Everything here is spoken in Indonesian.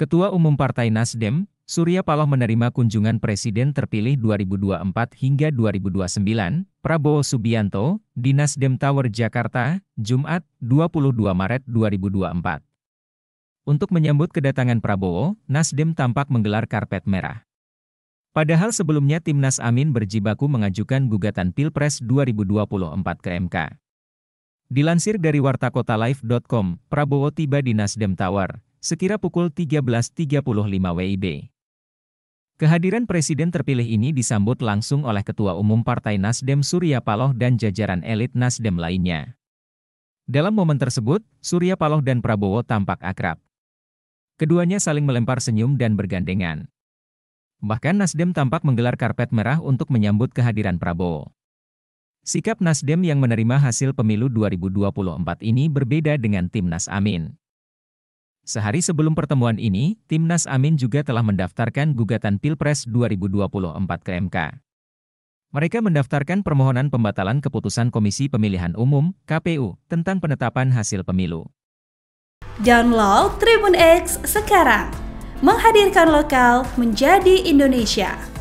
Ketua Umum Partai Nasdem, Surya Paloh menerima kunjungan Presiden terpilih 2024 hingga 2029, Prabowo Subianto, di Nasdem Tower Jakarta, Jumat, 22 Maret 2024. Untuk menyambut kedatangan Prabowo, Nasdem tampak menggelar karpet merah. Padahal sebelumnya Timnas Amin berjibaku mengajukan gugatan Pilpres 2024 ke MK. Dilansir dari wartakota.life.com, Prabowo tiba di Nasdem Tower, sekira pukul 13.35 WIB. Kehadiran presiden terpilih ini disambut langsung oleh Ketua Umum Partai Nasdem Surya Paloh dan jajaran elit Nasdem lainnya. Dalam momen tersebut, Surya Paloh dan Prabowo tampak akrab. Keduanya saling melempar senyum dan bergandengan. Bahkan Nasdem tampak menggelar karpet merah untuk menyambut kehadiran Prabowo. Sikap Nasdem yang menerima hasil pemilu 2024 ini berbeda dengan Timnas Amin. Sehari sebelum pertemuan ini, Timnas Amin juga telah mendaftarkan gugatan Pilpres 2024 ke MK. Mereka mendaftarkan permohonan pembatalan keputusan Komisi Pemilihan Umum (KPU) tentang penetapan hasil pemilu. Download Tribun X sekarang, menghadirkan lokal menjadi Indonesia.